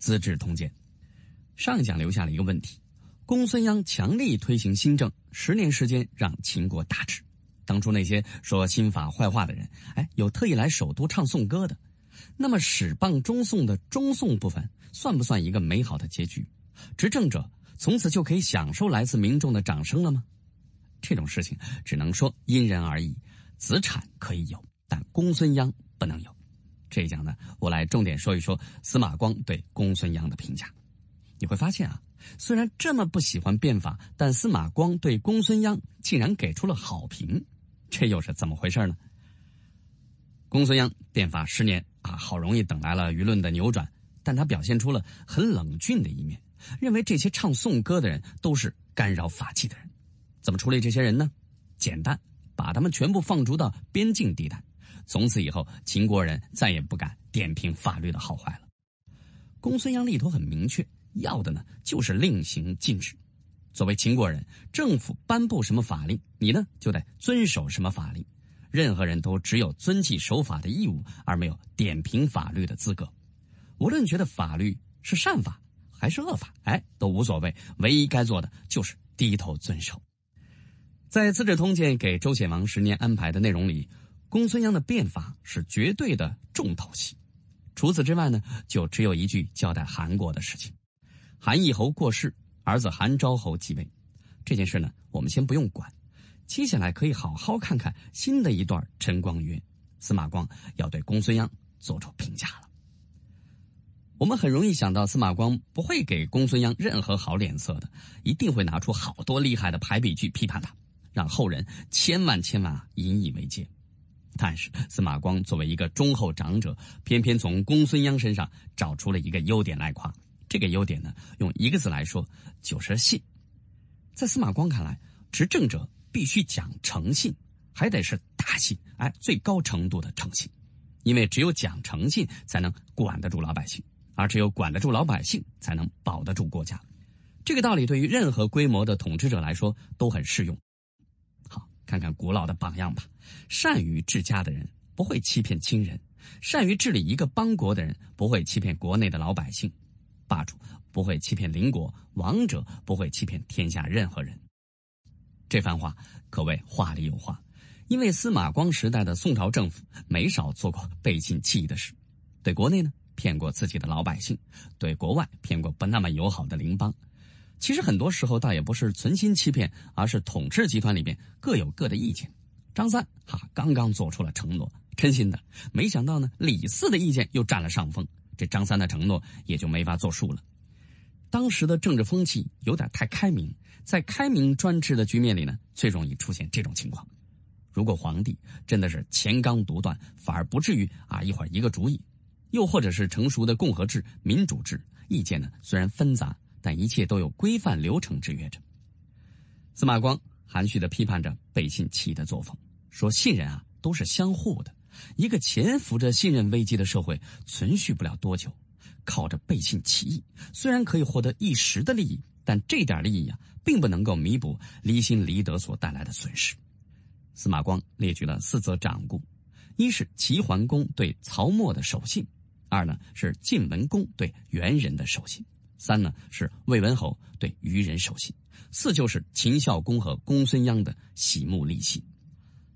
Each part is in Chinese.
《资治通鉴》上一讲留下了一个问题：公孙鞅强力推行新政，十年时间让秦国大治。当初那些说新法坏话的人，哎，有特意来首都唱颂歌的。那么，始谤中颂的中颂部分，算不算一个美好的结局？执政者从此就可以享受来自民众的掌声了吗？这种事情只能说因人而异。子产可以有，但公孙鞅不能有。这一讲呢，我来重点说一说司马光对公孙鞅的评价。你会发现啊，虽然这么不喜欢变法，但司马光对公孙鞅竟然给出了好评，这又是怎么回事呢？公孙鞅变法十年啊，好容易等来了舆论的扭转，但他表现出了很冷峻的一面，认为这些唱颂歌的人都是干扰法纪的人。怎么处理这些人呢？简单，把他们全部放逐到边境地带。从此以后，秦国人再也不敢点评法律的好坏了。公孙鞅的意图很明确，要的呢就是令行禁止。作为秦国人，政府颁布什么法令，你呢就得遵守什么法令。任何人都只有遵纪守法的义务，而没有点评法律的资格。无论觉得法律是善法还是恶法，哎，都无所谓。唯一该做的就是低头遵守。在《资治通鉴》给周显王十年安排的内容里。公孙鞅的变法是绝对的重头戏，除此之外呢，就只有一句交代韩国的事情：韩懿侯过世，儿子韩昭侯继位。这件事呢，我们先不用管，接下来可以好好看看新的一段《陈光曰》，司马光要对公孙鞅做出评价了。我们很容易想到，司马光不会给公孙鞅任何好脸色的，一定会拿出好多厉害的排比句批判他，让后人千万千万引以为戒。但是司马光作为一个忠厚长者，偏偏从公孙鞅身上找出了一个优点来夸。这个优点呢，用一个字来说，就是信。在司马光看来，执政者必须讲诚信，还得是大信，哎，最高程度的诚信。因为只有讲诚信，才能管得住老百姓；而只有管得住老百姓，才能保得住国家。这个道理对于任何规模的统治者来说都很适用。看看古老的榜样吧，善于治家的人不会欺骗亲人，善于治理一个邦国的人不会欺骗国内的老百姓，霸主不会欺骗邻国，王者不会欺骗天下任何人。这番话可谓话里有话，因为司马光时代的宋朝政府没少做过背信弃义的事，对国内呢骗过自己的老百姓，对国外骗过不那么友好的邻邦。其实很多时候倒也不是存心欺骗，而是统治集团里边各有各的意见。张三哈刚刚做出了承诺，真心的，没想到呢，李四的意见又占了上风，这张三的承诺也就没法作数了。当时的政治风气有点太开明，在开明专制的局面里呢，最容易出现这种情况。如果皇帝真的是乾纲独断，反而不至于啊一会儿一个主意，又或者是成熟的共和制、民主制，意见呢虽然纷杂。但一切都有规范流程制约着。司马光含蓄的批判着背信弃义的作风，说：“信任啊，都是相互的。一个潜伏着信任危机的社会，存续不了多久。靠着背信弃义，虽然可以获得一时的利益，但这点利益啊，并不能够弥补离心离德所带来的损失。”司马光列举了四则掌故：一是齐桓公对曹沫的守信，二呢是晋文公对元人的守信。三呢是魏文侯对愚人守信，四就是秦孝公和公孙鞅的喜沐利器。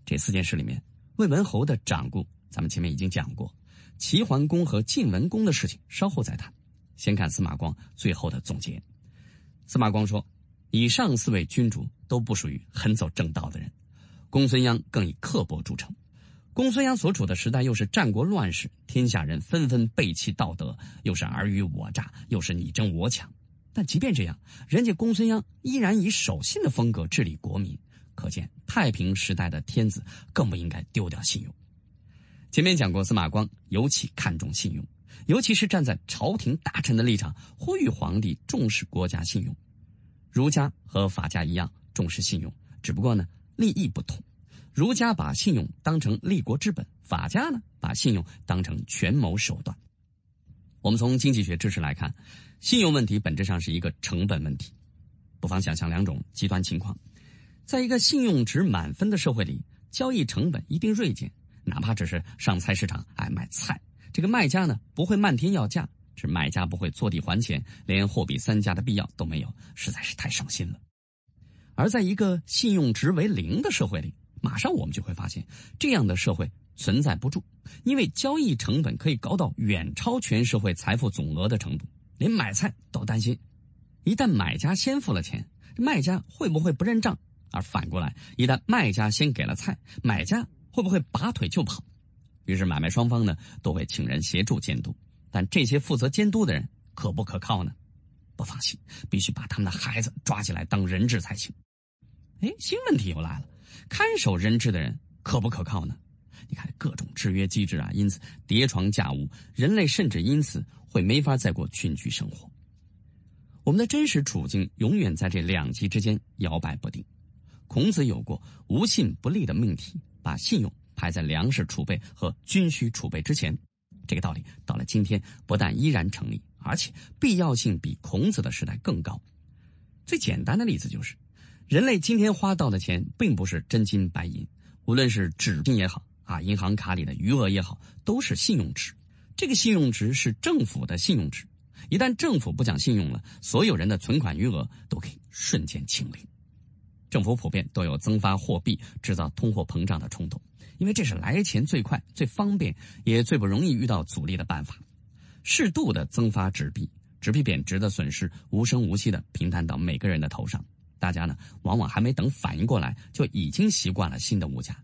这四件事里面，魏文侯的掌故咱们前面已经讲过，齐桓公和晋文公的事情稍后再谈。先看司马光最后的总结。司马光说，以上四位君主都不属于很走正道的人，公孙鞅更以刻薄著称。公孙鞅所处的时代又是战国乱世，天下人纷纷背弃道德，又是尔虞我诈，又是你争我抢。但即便这样，人家公孙鞅依然以守信的风格治理国民，可见太平时代的天子更不应该丢掉信用。前面讲过，司马光尤其看重信用，尤其是站在朝廷大臣的立场呼吁皇帝重视国家信用。儒家和法家一样重视信用，只不过呢，利益不同。儒家把信用当成立国之本，法家呢把信用当成权谋手段。我们从经济学知识来看，信用问题本质上是一个成本问题。不妨想象两种极端情况：在一个信用值满分的社会里，交易成本一定锐减，哪怕只是上菜市场，哎，卖菜，这个卖家呢不会漫天要价，是卖家不会坐地还钱，连货比三家的必要都没有，实在是太伤心了。而在一个信用值为零的社会里，马上我们就会发现，这样的社会存在不住，因为交易成本可以高到远超全社会财富总额的程度，连买菜都担心。一旦买家先付了钱，卖家会不会不认账？而反过来，一旦卖家先给了菜，买家会不会拔腿就跑？于是买卖双方呢都会请人协助监督，但这些负责监督的人可不可靠呢？不放心，必须把他们的孩子抓起来当人质才行。哎，新问题又来了。看守人质的人可不可靠呢？你看各种制约机制啊，因此叠床架屋，人类甚至因此会没法再过群居生活。我们的真实处境永远在这两极之间摇摆不定。孔子有过“无信不立”的命题，把信用排在粮食储备和军需储备之前，这个道理到了今天不但依然成立，而且必要性比孔子的时代更高。最简单的例子就是。人类今天花到的钱并不是真金白银，无论是纸币也好啊，银行卡里的余额也好，都是信用值。这个信用值是政府的信用值。一旦政府不讲信用了，所有人的存款余额都可以瞬间清零。政府普遍都有增发货币、制造通货膨胀的冲动，因为这是来钱最快、最方便、也最不容易遇到阻力的办法。适度的增发纸币，纸币贬值的损失无声无息的平摊到每个人的头上。大家呢，往往还没等反应过来，就已经习惯了新的物价。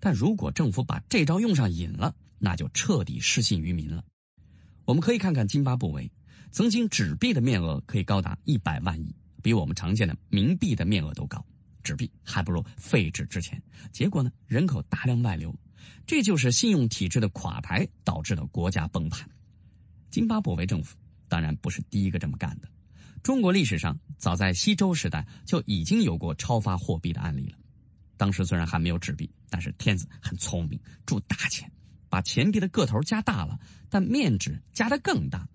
但如果政府把这招用上瘾了，那就彻底失信于民了。我们可以看看津巴布韦，曾经纸币的面额可以高达一百万亿，比我们常见的冥币的面额都高，纸币还不如废纸值钱。结果呢，人口大量外流，这就是信用体制的垮台导致的国家崩盘。津巴布韦政府当然不是第一个这么干的。中国历史上，早在西周时代就已经有过超发货币的案例了。当时虽然还没有纸币，但是天子很聪明，铸大钱，把钱币的个头加大了，但面值加得更大。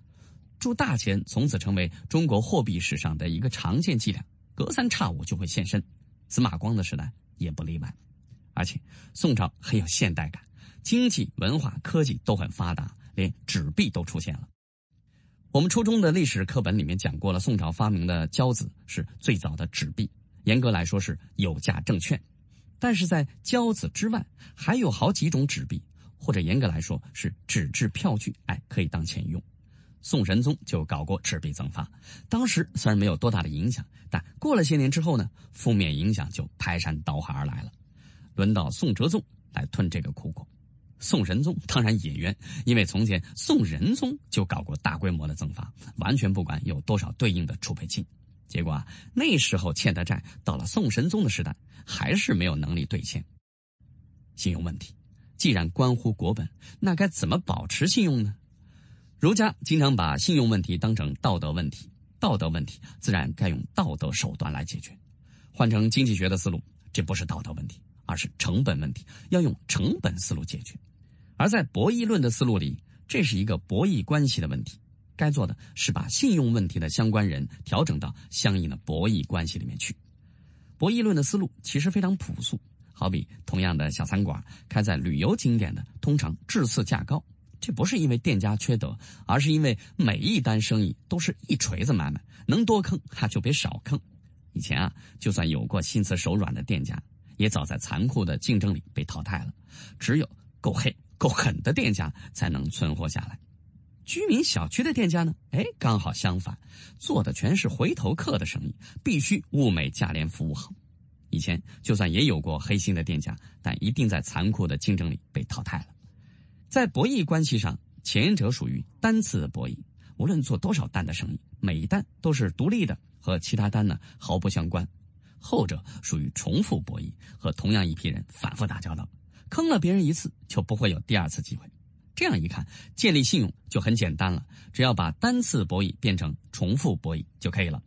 铸大钱从此成为中国货币史上的一个常见伎俩，隔三差五就会现身。司马光的时代也不例外，而且宋朝很有现代感，经济、文化、科技都很发达，连纸币都出现了。我们初中的历史课本里面讲过了，宋朝发明的交子是最早的纸币，严格来说是有价证券。但是在交子之外，还有好几种纸币，或者严格来说是纸质票据，哎，可以当钱用。宋神宗就搞过纸币增发，当时虽然没有多大的影响，但过了些年之后呢，负面影响就排山倒海而来了，轮到宋哲宗来吞这个苦果。宋仁宗当然也冤，因为从前宋仁宗就搞过大规模的增发，完全不管有多少对应的储备金，结果啊，那时候欠的债到了宋神宗的时代还是没有能力兑现。信用问题，既然关乎国本，那该怎么保持信用呢？儒家经常把信用问题当成道德问题，道德问题自然该用道德手段来解决，换成经济学的思路，这不是道德问题，而是成本问题，要用成本思路解决。而在博弈论的思路里，这是一个博弈关系的问题。该做的是把信用问题的相关人调整到相应的博弈关系里面去。博弈论的思路其实非常朴素，好比同样的小餐馆开在旅游景点的，通常质次价高。这不是因为店家缺德，而是因为每一单生意都是一锤子买卖，能多坑哈就别少坑。以前啊，就算有过心慈手软的店家，也早在残酷的竞争里被淘汰了。只有够黑。够狠的店家才能存活下来，居民小区的店家呢？哎，刚好相反，做的全是回头客的生意，必须物美价廉，服务好。以前就算也有过黑心的店家，但一定在残酷的竞争里被淘汰了。在博弈关系上，前者属于单次的博弈，无论做多少单的生意，每一单都是独立的，和其他单呢毫不相关；后者属于重复博弈，和同样一批人反复打交道。坑了别人一次就不会有第二次机会，这样一看建立信用就很简单了，只要把单次博弈变成重复博弈就可以了。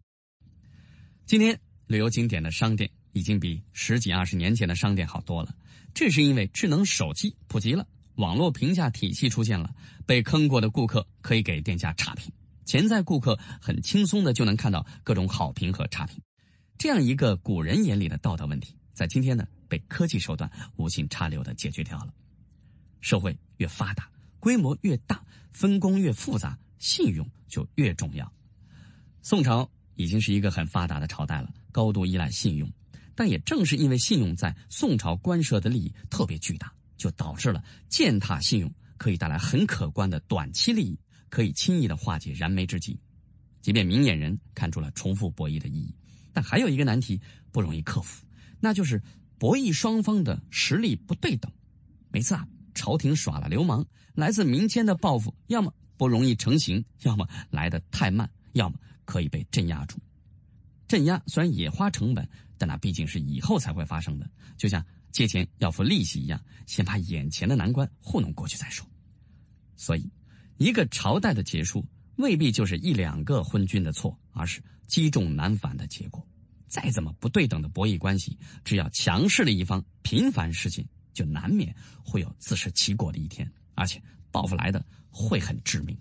今天旅游景点的商店已经比十几二十年前的商店好多了，这是因为智能手机普及了，网络评价体系出现了，被坑过的顾客可以给店家差评，潜在顾客很轻松的就能看到各种好评和差评，这样一个古人眼里的道德问题。在今天呢，被科技手段无心插柳的解决掉了。社会越发达，规模越大，分工越复杂，信用就越重要。宋朝已经是一个很发达的朝代了，高度依赖信用。但也正是因为信用在宋朝官设的利益特别巨大，就导致了践踏信用可以带来很可观的短期利益，可以轻易的化解燃眉之急。即便明眼人看出了重复博弈的意义，但还有一个难题不容易克服。那就是博弈双方的实力不对等，每次啊，朝廷耍了流氓，来自民间的报复要么不容易成型，要么来的太慢，要么可以被镇压住。镇压虽然也花成本，但那毕竟是以后才会发生的，就像借钱要付利息一样，先把眼前的难关糊弄过去再说。所以，一个朝代的结束未必就是一两个昏君的错，而是积重难返的结果。再怎么不对等的博弈关系，只要强势的一方频繁事进，就难免会有自食其果的一天，而且报复来的会很致命。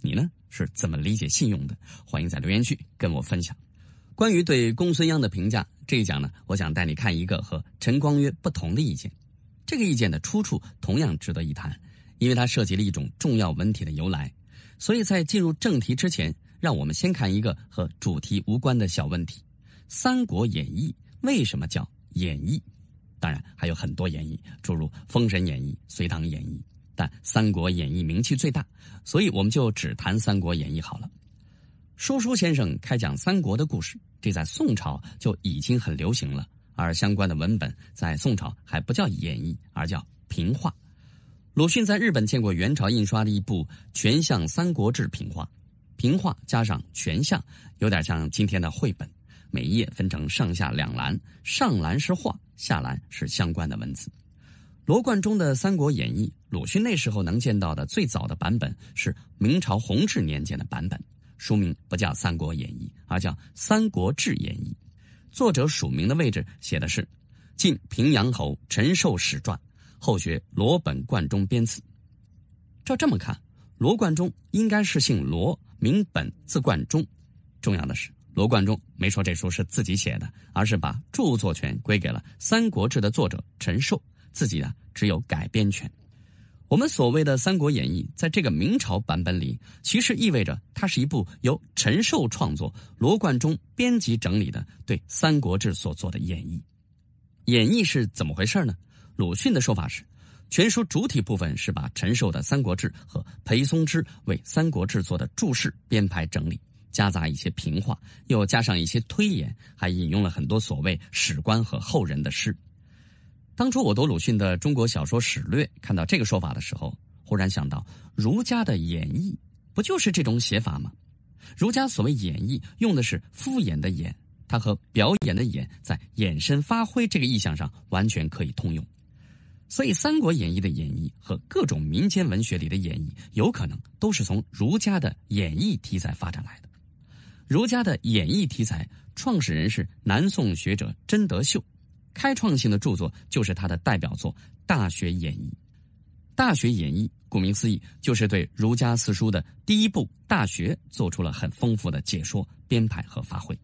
你呢是怎么理解信用的？欢迎在留言区跟我分享。关于对公孙鞅的评价，这一讲呢，我想带你看一个和陈光约不同的意见。这个意见的出处同样值得一谈，因为它涉及了一种重要文体的由来。所以在进入正题之前，让我们先看一个和主题无关的小问题。《三国演义》为什么叫演义？当然还有很多演义，诸如《封神演义》《隋唐演义》，但《三国演义》名气最大，所以我们就只谈《三国演义》好了。说书先生开讲三国的故事，这在宋朝就已经很流行了，而相关的文本在宋朝还不叫演义，而叫评话。鲁迅在日本见过元朝印刷的一部《全像三国志评话》，评话加上全像，有点像今天的绘本。每页分成上下两栏，上栏是画，下栏是相关的文字。罗贯中的《三国演义》，鲁迅那时候能见到的最早的版本是明朝弘治年间的版本，书名不叫《三国演义》，而叫《三国志演义》。作者署名的位置写的是“晋平阳侯陈寿史传，后学罗本贯中编次”。照这么看，罗贯中应该是姓罗，名本，字贯中。重要的是。罗贯中没说这书是自己写的，而是把著作权归给了《三国志》的作者陈寿，自己啊只有改编权。我们所谓的《三国演义》在这个明朝版本里，其实意味着它是一部由陈寿创作、罗贯中编辑整理的对《三国志》所做的演绎。演绎是怎么回事呢？鲁迅的说法是，全书主体部分是把陈寿的《三国志》和裴松之为《三国志》做的注释编排整理。夹杂一些平话，又加上一些推演，还引用了很多所谓史官和后人的诗。当初我读鲁迅的《中国小说史略》，看到这个说法的时候，忽然想到，儒家的演绎不就是这种写法吗？儒家所谓演绎，用的是敷衍的“衍”，它和表演的“演”在衍生发挥这个意象上完全可以通用。所以，《三国演义》的演绎和各种民间文学里的演绎，有可能都是从儒家的演绎题材发展来的。儒家的演绎题材创始人是南宋学者甄德秀，开创性的著作就是他的代表作《大学演义》。《大学演义》顾名思义，就是对儒家四书的第一部《大学》做出了很丰富的解说、编排和发挥。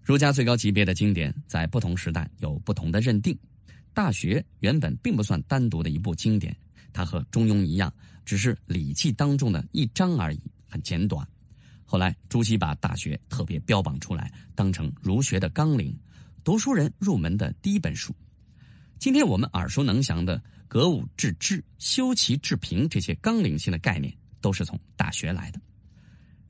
儒家最高级别的经典，在不同时代有不同的认定，《大学》原本并不算单独的一部经典，它和《中庸》一样，只是《礼记》当中的一章而已，很简短。后来，朱熹把《大学》特别标榜出来，当成儒学的纲领，读书人入门的第一本书。今天我们耳熟能详的“格物致知”“修齐治平”这些纲领性的概念，都是从《大学》来的。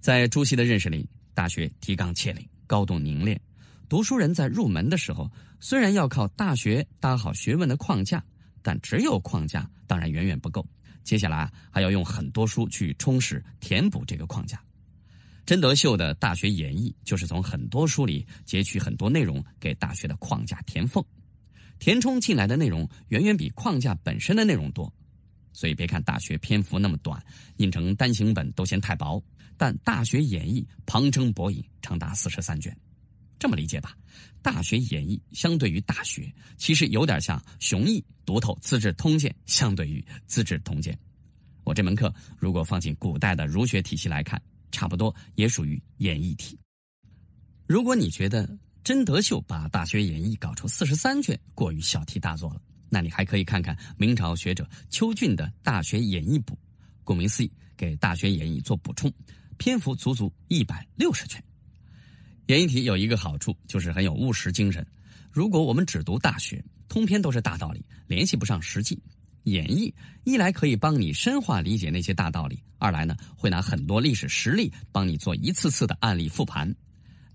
在朱熹的认识里，《大学》提纲挈领，高度凝练。读书人在入门的时候，虽然要靠《大学》搭好学问的框架，但只有框架当然远远不够，接下来还要用很多书去充实、填补这个框架。甄德秀的《大学演义》就是从很多书里截取很多内容，给《大学》的框架填缝，填充进来的内容远远比框架本身的内容多，所以别看《大学》篇幅那么短，印成单行本都嫌太薄，但《大学演义》旁征博引，长达四十三卷。这么理解吧，《大学演义》相对于《大学》，其实有点像《雄毅》读透《资治通鉴》相对于《资治通鉴》。我这门课如果放进古代的儒学体系来看。差不多也属于演艺体。如果你觉得甄德秀把《大学》演义》搞出四十三卷过于小题大做了，那你还可以看看明朝学者邱俊的《大学演义补》，顾名思义，给《大学》演绎做补充，篇幅足足一百六十卷。演义体有一个好处，就是很有务实精神。如果我们只读《大学》，通篇都是大道理，联系不上实际。演绎一来可以帮你深化理解那些大道理，二来呢会拿很多历史实例帮你做一次次的案例复盘。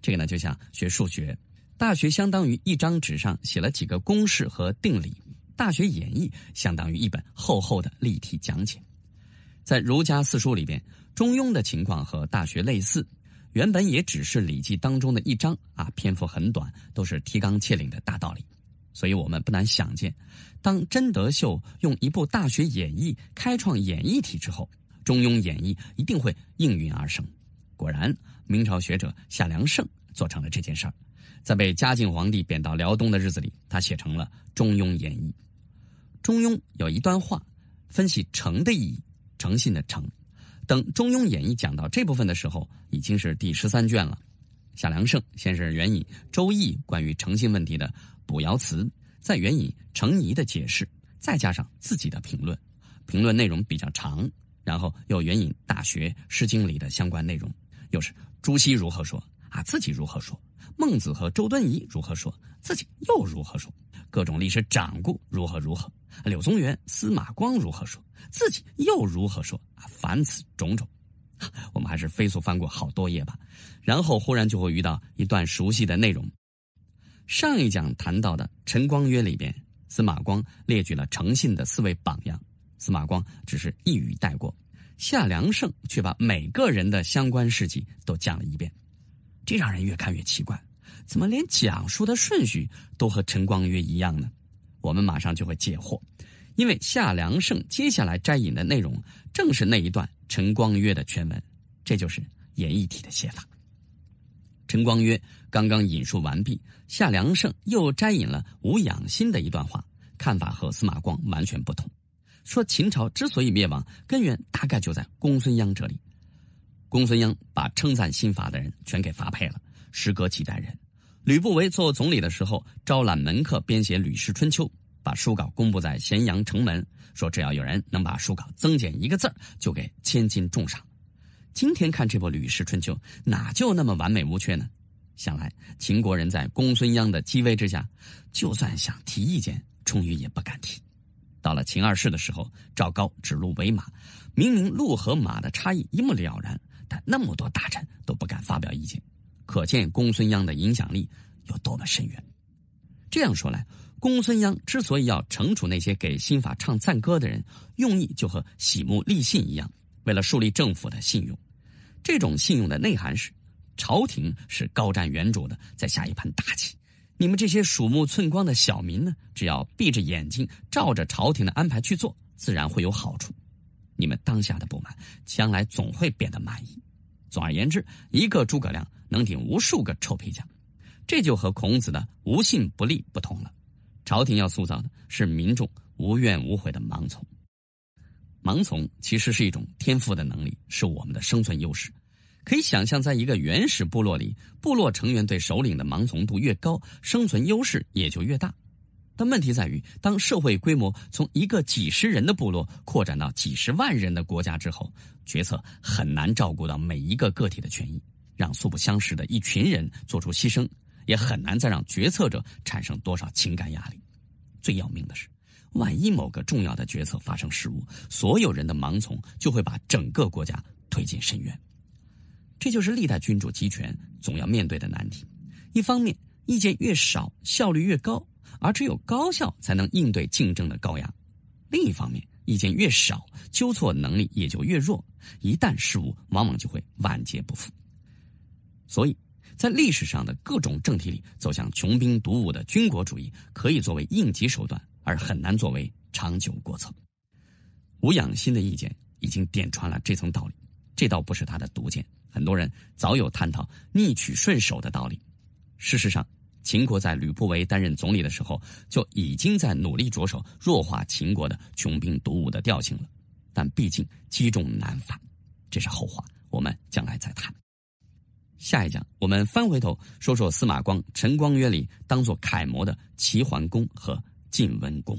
这个呢就像学数学，大学相当于一张纸上写了几个公式和定理，大学演绎相当于一本厚厚的例题讲解。在儒家四书里边，《中庸》的情况和《大学》类似，原本也只是《礼记》当中的一章啊，篇幅很短，都是提纲挈领的大道理。所以我们不难想见，当甄德秀用一部《大学》演义》开创演义体之后，《中庸》演义》一定会应运而生。果然，明朝学者夏良胜做成了这件事儿。在被嘉靖皇帝贬到辽东的日子里，他写成了《中庸》演义》。《中庸》有一段话分析诚的意义，诚信的诚。等《中庸》演义》讲到这部分的时候，已经是第十三卷了。夏良胜先是援引《周易》关于诚信问题的。补爻辞，再援引程颐的解释，再加上自己的评论，评论内容比较长，然后又援引《大学》《诗经》里的相关内容，又是朱熹如何说啊，自己如何说，孟子和周敦颐如何说，自己又如何说，各种历史掌故如何如何，柳宗元、司马光如何说，自己又如何说啊，凡此种种，我们还是飞速翻过好多页吧，然后忽然就会遇到一段熟悉的内容。上一讲谈到的《晨光约》里边，司马光列举了诚信的四位榜样，司马光只是一语带过，夏良胜却把每个人的相关事迹都讲了一遍，这让人越看越奇怪，怎么连讲述的顺序都和《晨光约》一样呢？我们马上就会解惑，因为夏良胜接下来摘引的内容正是那一段《晨光约》的全文，这就是演义体的写法。陈光曰：“刚刚引述完毕，夏良胜又摘引了吴养新的一段话，看法和司马光完全不同。说秦朝之所以灭亡，根源大概就在公孙鞅这里。公孙鞅把称赞新法的人全给发配了。时隔几代人，吕不韦做总理的时候，招揽门客编写《吕氏春秋》，把书稿公布在咸阳城门，说只要有人能把书稿增减一个字就给千金重赏。”今天看这部《吕氏春秋》，哪就那么完美无缺呢？想来秦国人在公孙鞅的激威之下，就算想提意见，终于也不敢提。到了秦二世的时候，赵高指鹿为马，明明鹿和马的差异一目了然，但那么多大臣都不敢发表意见，可见公孙鞅的影响力有多么深远。这样说来，公孙鞅之所以要惩处那些给新法唱赞歌的人，用意就和洗目立信一样，为了树立政府的信用。这种信用的内涵是，朝廷是高瞻远瞩的，在下一盘大棋。你们这些鼠目寸光的小民呢，只要闭着眼睛照着朝廷的安排去做，自然会有好处。你们当下的不满，将来总会变得满意。总而言之，一个诸葛亮能顶无数个臭皮匠。这就和孔子的“无信不立”不同了。朝廷要塑造的是民众无怨无悔的盲从。盲从其实是一种天赋的能力，是我们的生存优势。可以想象，在一个原始部落里，部落成员对首领的盲从度越高，生存优势也就越大。但问题在于，当社会规模从一个几十人的部落扩展到几十万人的国家之后，决策很难照顾到每一个个体的权益，让素不相识的一群人做出牺牲，也很难再让决策者产生多少情感压力。最要命的是，万一某个重要的决策发生失误，所有人的盲从就会把整个国家推进深渊。这就是历代君主集权总要面对的难题：一方面，意见越少，效率越高，而只有高效才能应对竞争的高压；另一方面，意见越少，纠错能力也就越弱，一旦失误，往往就会万劫不复。所以，在历史上的各种政体里，走向穷兵黩武的军国主义可以作为应急手段，而很难作为长久国策。吴养新的意见已经点穿了这层道理。这倒不是他的独见，很多人早有探讨逆取顺守的道理。事实上，秦国在吕不韦担任总理的时候，就已经在努力着手弱化秦国的穷兵黩武的调性了。但毕竟积重难返，这是后话，我们将来再谈。下一讲，我们翻回头说说司马光《陈光约》里当做楷模的齐桓公和晋文公。